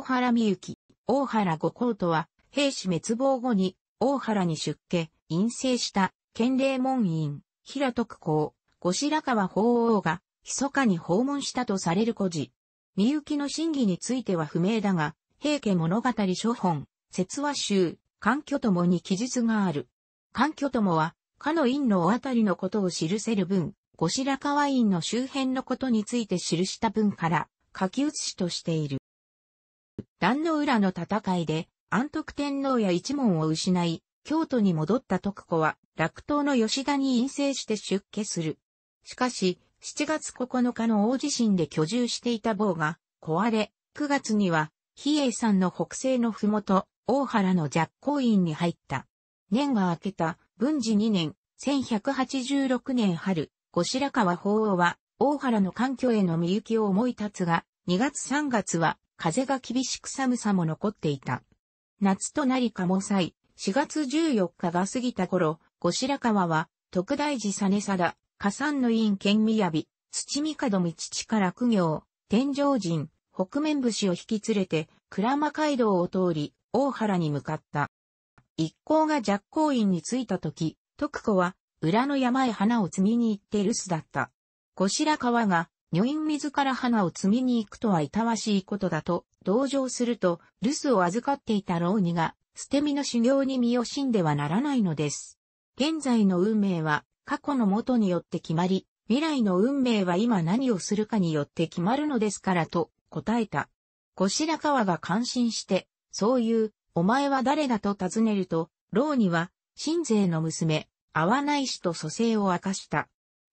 大原美幸、大原五皇とは、兵士滅亡後に、大原に出家、陰性した、県令門院、平徳公、後白河法皇が、密かに訪問したとされる故事。美きの真偽については不明だが、平家物語諸本、説話集、環境ともに記述がある。環境ともは、かの院のおあたりのことを記せる文、後白河院の周辺のことについて記した文から、書き写しとしている。壇の浦の戦いで、安徳天皇や一門を失い、京都に戻った徳子は、落党の吉田に陰性して出家する。しかし、7月9日の大地震で居住していた坊が壊れ、9月には、比叡山の北西のふもと、大原の若光院に入った。年が明けた、文治2年、1186年春、後白河法皇は、大原の環境への身行きを思い立つが、2月3月は風が厳しく寒さも残っていた。夏となりかもさい、4月14日が過ぎた頃、後白河は、特大寺実貞、加山の院県宮城、土帝道父から苦行、天上人、北面武士を引き連れて、倉間街道を通り、大原に向かった。一行が若光院に着いた時、徳子は、裏の山へ花を摘みに行って留守だった。後白河が、女院自ら花を摘みに行くとはいたわしいことだと、同情すると、留守を預かっていた老二が、捨て身の修行に身を死んではならないのです。現在の運命は、過去の元によって決まり、未来の運命は今何をするかによって決まるのですからと、答えた。後白河が感心して、そういう、お前は誰だと尋ねると、老には、新勢の娘、合わないしと蘇生を明かした。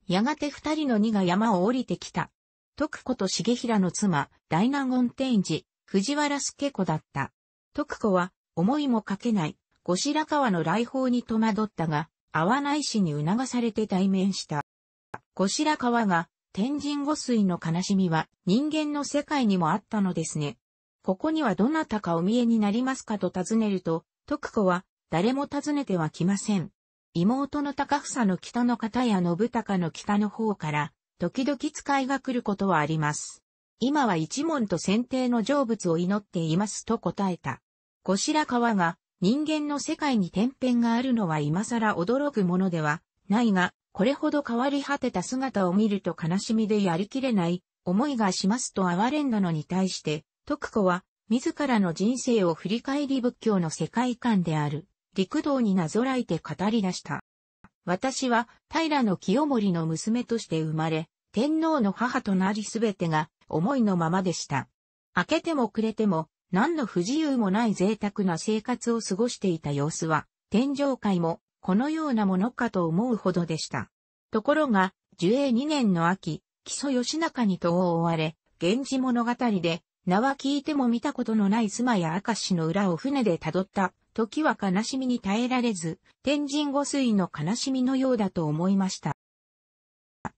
やがて二人の二が山を降りてきた。徳子と重平の妻、大納言天寺、藤原助子だった。徳子は、思いもかけない、後白河の来訪に戸惑ったが、合わないしに促されて対面した。後白河が、天神御水の悲しみは人間の世界にもあったのですね。ここにはどなたかお見えになりますかと尋ねると、徳子は誰も尋ねては来ません。妹の高房の北の方や信孝の北の方から、時々使いが来ることはあります。今は一門と選定の成仏を祈っていますと答えた。後白河が人間の世界に天変があるのは今更驚くものではないが、これほど変わり果てた姿を見ると悲しみでやりきれない思いがしますと哀れんだのに対して、徳子は自らの人生を振り返り仏教の世界観である。陸道になぞらえて語り出した。私は平清盛の娘として生まれ、天皇の母となりすべてが思いのままでした。明けても暮れても何の不自由もない贅沢な生活を過ごしていた様子は、天上界もこのようなものかと思うほどでした。ところが、寿永2年の秋、木曽義仲に戸を追われ、源氏物語で、名は聞いても見たことのない妻や明石の裏を船で辿った時は悲しみに耐えられず、天神五水の悲しみのようだと思いました。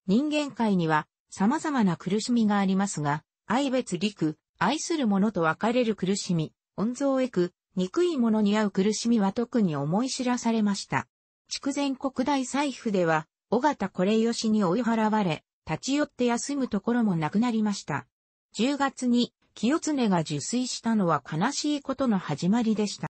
人間界には様々な苦しみがありますが、愛別陸、愛する者と別れる苦しみ、温蔵へく、憎い者に会う苦しみは特に思い知らされました。筑前国大財布では、尾形これよしに追い払われ、立ち寄って休むところもなくなりました。10月に清常が受水したのは悲しいことの始まりでした。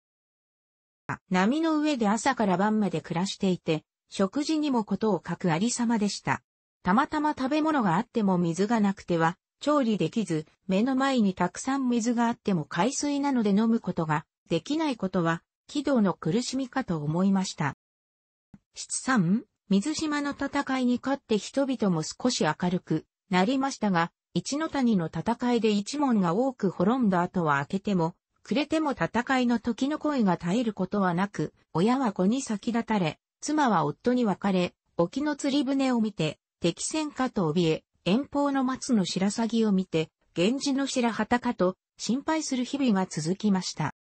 波の上で朝から晩まで暮らしていて、食事にもことを書くありさまでした。たまたま食べ物があっても水がなくては、調理できず、目の前にたくさん水があっても海水なので飲むことができないことは、軌道の苦しみかと思いました。七3、水島の戦いに勝って人々も少し明るくなりましたが、一の谷の戦いで一門が多く滅んだ後は明けても、暮れても戦いの時の声が絶えることはなく、親は子に先立たれ、妻は夫に別れ、沖の釣り船を見て、敵戦かと怯え、遠方の松の白鷺を見て、源氏の白旗かと心配する日々が続きました。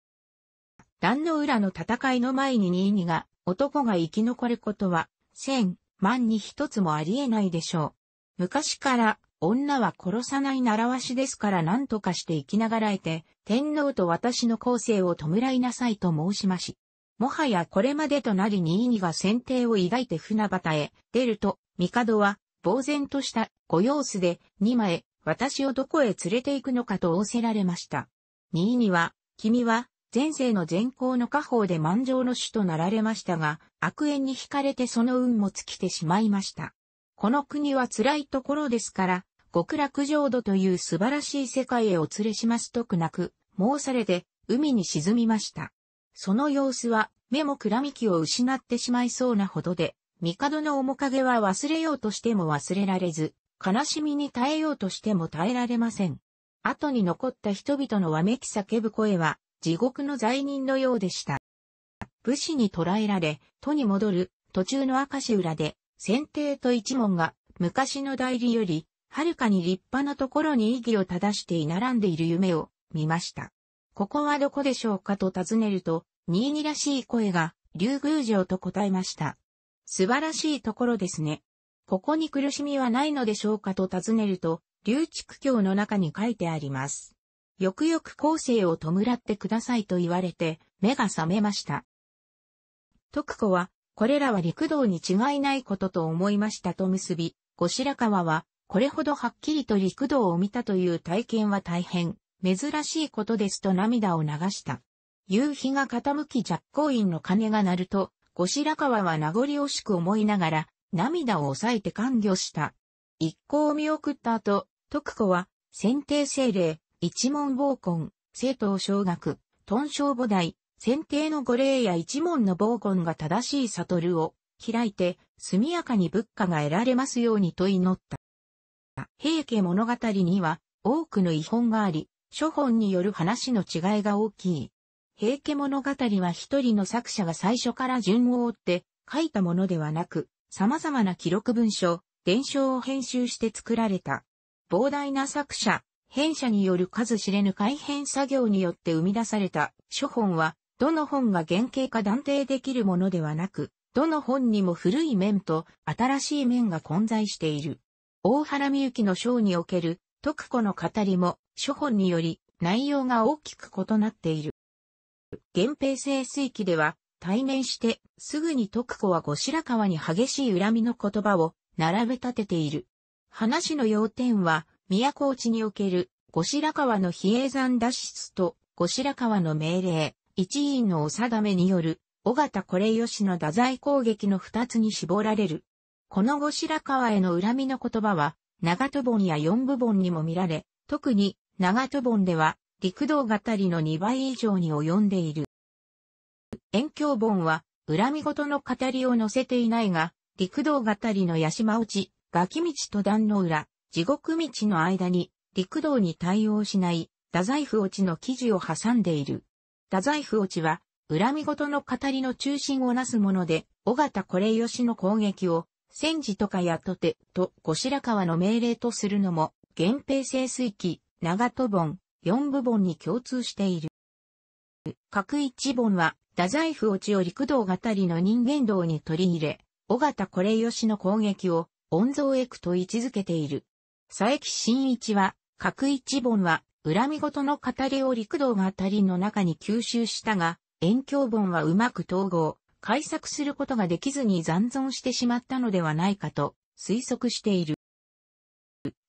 壇の浦の戦いの前に任にが男が生き残ることは、千、万に一つもありえないでしょう。昔から女は殺さない習わしですから何とかして生きながらえて、天皇と私の後世を弔いなさいと申しまし。もはやこれまでとなりに意が先帝を抱いて船端へ出ると、帝は、呆然としたご様子で、二枚、私をどこへ連れて行くのかと仰せられました。ニーニは、君は、前世の善行の家宝で満場の主となられましたが、悪縁に惹かれてその運も尽きてしまいました。この国は辛いところですから、極楽浄土という素晴らしい世界へお連れしますとくなく、申されて、海に沈みました。その様子は、目もくらみきを失ってしまいそうなほどで、帝の面影は忘れようとしても忘れられず、悲しみに耐えようとしても耐えられません。後に残った人々のわめき叫ぶ声は、地獄の罪人のようでした。武士に捕らえられ、都に戻る、途中の明石裏で、選定と一門が昔の代理より、はるかに立派なところに意義を正して居並んでいる夢を見ました。ここはどこでしょうかと尋ねると、新木らしい声が、竜宮城と答えました。素晴らしいところですね。ここに苦しみはないのでしょうかと尋ねると、竜畜教の中に書いてあります。よくよく後世を弔ってくださいと言われて、目が覚めました。徳子は、これらは陸道に違いないことと思いましたと結び、後白河は、これほどはっきりと陸道を見たという体験は大変、珍しいことですと涙を流した。夕日が傾き着光院の鐘が鳴ると、後白河は名残惜しく思いながら、涙を抑えて歓御した。一行を見送った後、徳子は、選定政令、一門暴婚、政党小学、屯、小母大、先定の御霊や一門の防言が正しい悟を開いて速やかに仏家が得られますようにと祈った。平家物語には多くの遺本があり、諸本による話の違いが大きい。平家物語は一人の作者が最初から順を追って書いたものではなく、様々な記録文書、伝承を編集して作られた。膨大な作者、編者による数知れぬ改変作業によって生み出された書本は、どの本が原型か断定できるものではなく、どの本にも古い面と新しい面が混在している。大原美幸の章における徳子の語りも書本により内容が大きく異なっている。源平清水期では対面してすぐに徳子は後白河に激しい恨みの言葉を並べ立てている。話の要点は都落ちにおける後白河の比叡山脱出と後白河の命令、一員のお定めによる、尾形これ吉の太宰攻撃の二つに絞られる。この後白河への恨みの言葉は、長戸本や四部本にも見られ、特に長戸本では、陸道語りの二倍以上に及んでいる。遠鏡本は、恨み事の語りを載せていないが、陸道語りの八島落ち、ガキ道と壇の裏、地獄道の間に、陸道に対応しない、太宰府落ちの記事を挟んでいる。太宰府落ちは、恨み事の語りの中心をなすもので、尾形これ吉の攻撃を、戦時とかやっとて、と、後白河の命令とするのも、源平清水記、長戸本、四部本に共通している。各一本は、太宰府落ちを陸道語りの人間道に取り入れ、尾形これ吉の攻撃を、温蔵エクと位置づけている。佐伯新一は、各一本は、恨み事の語りを陸道が当りの中に吸収したが、遠鏡本はうまく統合、解釈することができずに残存してしまったのではないかと推測している。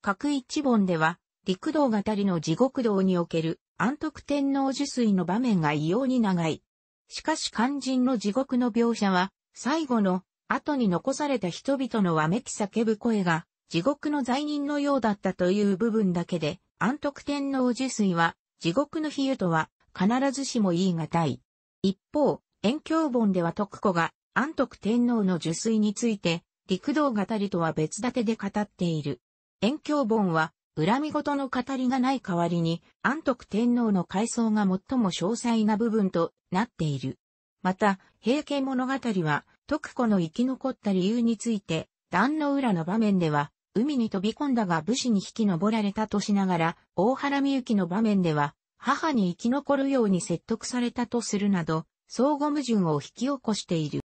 各一本では、陸道語りの地獄道における安徳天皇受水の場面が異様に長い。しかし肝心の地獄の描写は、最後の後に残された人々のわめき叫ぶ声が、地獄の罪人のようだったという部分だけで、安徳天皇受水は、地獄の比喩とは、必ずしも言い難い。一方、遠鏡本では徳子が、安徳天皇の受水について、陸道語りとは別立てで語っている。遠鏡本は、恨み事の語りがない代わりに、安徳天皇の回想が最も詳細な部分となっている。また、平家物語は、徳子の生き残った理由について、壇の裏の場面では、海に飛び込んだが武士に引き上られたとしながら、大原みゆきの場面では、母に生き残るように説得されたとするなど、相互矛盾を引き起こしている。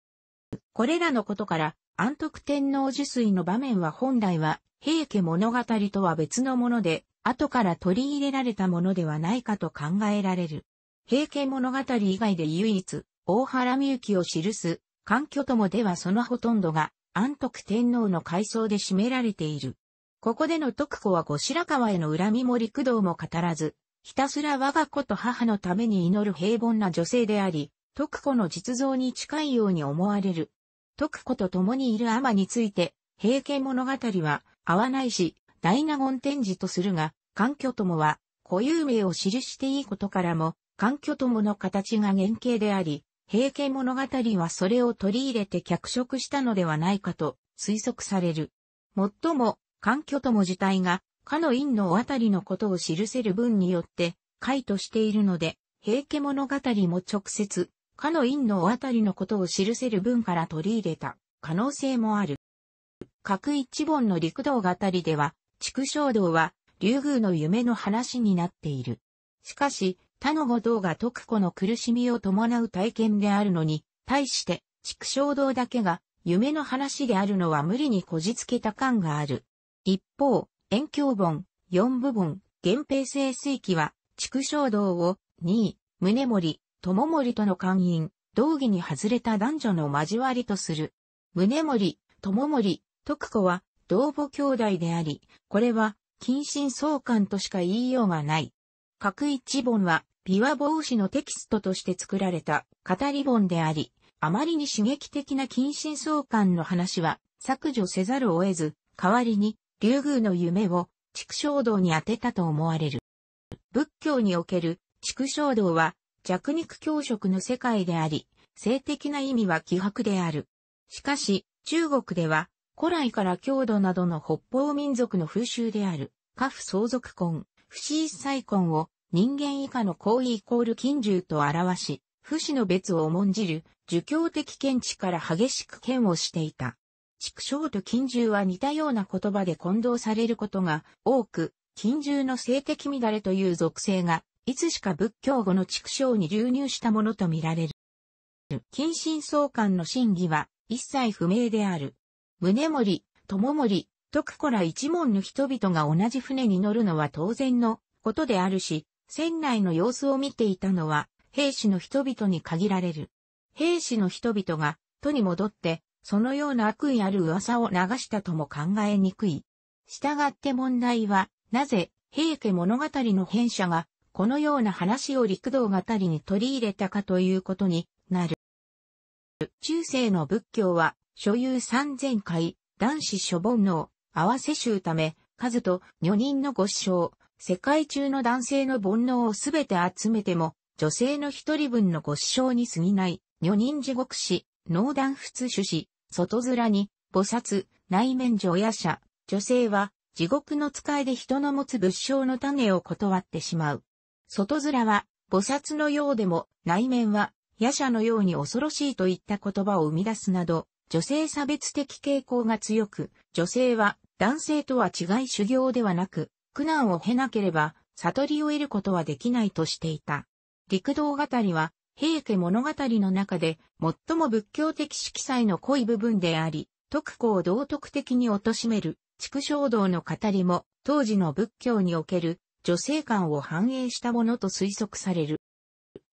これらのことから、安徳天皇受水の場面は本来は、平家物語とは別のもので、後から取り入れられたものではないかと考えられる。平家物語以外で唯一、大原みゆきを記す、環境ともではそのほとんどが、安徳天皇の階層で占められている。ここでの徳子は後白河への恨みも陸道も語らず、ひたすら我が子と母のために祈る平凡な女性であり、徳子の実像に近いように思われる。徳子と共にいる天について、平家物語は合わないし、大納言天示とするが、環境友は固有名を記していいことからも、環境友の形が原型であり、平家物語はそれを取り入れて脚色したのではないかと推測される。もっとも、環境とも自体が、かの院のあたりのことを記せる文によって、解としているので、平家物語も直接、かの院のあたりのことを記せる文から取り入れた可能性もある。各一本の陸道語りでは、畜生道は、竜宮の夢の話になっている。しかし、他の五道が徳子の苦しみを伴う体験であるのに、対して、畜生道だけが、夢の話であるのは無理にこじつけた感がある。一方、遠鏡本、四部分、源平清水記は、畜生道を、二位、宗盛、友盛との官引道義に外れた男女の交わりとする。宗盛、友盛、徳子は、同母兄弟であり、これは、近親相関としか言いようがない。各一本は、琵琶帽子のテキストとして作られた、語り本であり、あまりに刺激的な近親相関の話は、削除せざるを得ず、代わりに、竜宮の夢を、畜生道に当てたと思われる。仏教における、畜生道は、弱肉強食の世界であり、性的な意味は希薄である。しかし、中国では、古来から郷土などの北方民族の風習である、家父相続婚、不死サ再婚を人間以下の行為イコール金獣と表し、不死の別を重んじる、儒教的見地から激しく剣をしていた。畜生と金獣は似たような言葉で混同されることが多く、金獣の性的乱れという属性が、いつしか仏教語の畜生に流入したものとみられる。近親相関の真偽は一切不明である。宗盛、友盛、徳子ら一門の人々が同じ船に乗るのは当然のことであるし、船内の様子を見ていたのは、兵士の人々に限られる。兵士の人々が、都に戻って、そのような悪意ある噂を流したとも考えにくい。従って問題は、なぜ、平家物語の編者が、このような話を陸道語りに取り入れたかということになる。中世の仏教は、所有三千回、男子諸煩悩、合わせ集ため、数と女人のご師匠、世界中の男性の煩悩をすべて集めても、女性の一人分のご師匠に過ぎない、女人地獄師、農断仏主師、外面に、菩薩、内面女夜者、女性は、地獄の使いで人の持つ仏性の種を断ってしまう。外面は、菩薩のようでも、内面は、夜者のように恐ろしいといった言葉を生み出すなど、女性差別的傾向が強く、女性は男性とは違い修行ではなく、苦難を経なければ、悟りを得ることはできないとしていた。陸道語りは、平家物語の中で、最も仏教的色彩の濃い部分であり、徳子を道徳的に貶める、畜生道の語りも、当時の仏教における、女性観を反映したものと推測される。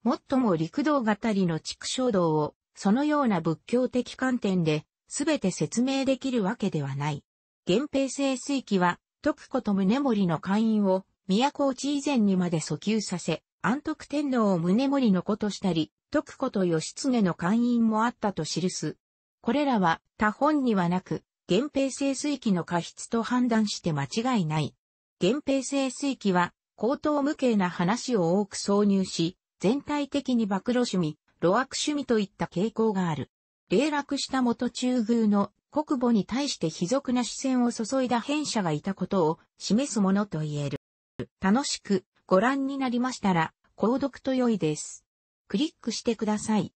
最も陸道語りの畜生道を、そのような仏教的観点で、すべて説明できるわけではない。源平盛衰期は、徳子と宗盛の会員を、都落ち以前にまで訴求させ、安徳天皇を宗盛の子としたり、徳子と義経の会員もあったと記す。これらは他本にはなく、源平盛衰期の過失と判断して間違いない。源平盛衰期は、高等無形な話を多く挿入し、全体的に暴露趣味、露悪趣味といった傾向がある。霊落した元中宮の国母に対して卑俗な視線を注いだ変者がいたことを示すものと言える。楽しくご覧になりましたら、購読と良いです。クリックしてください。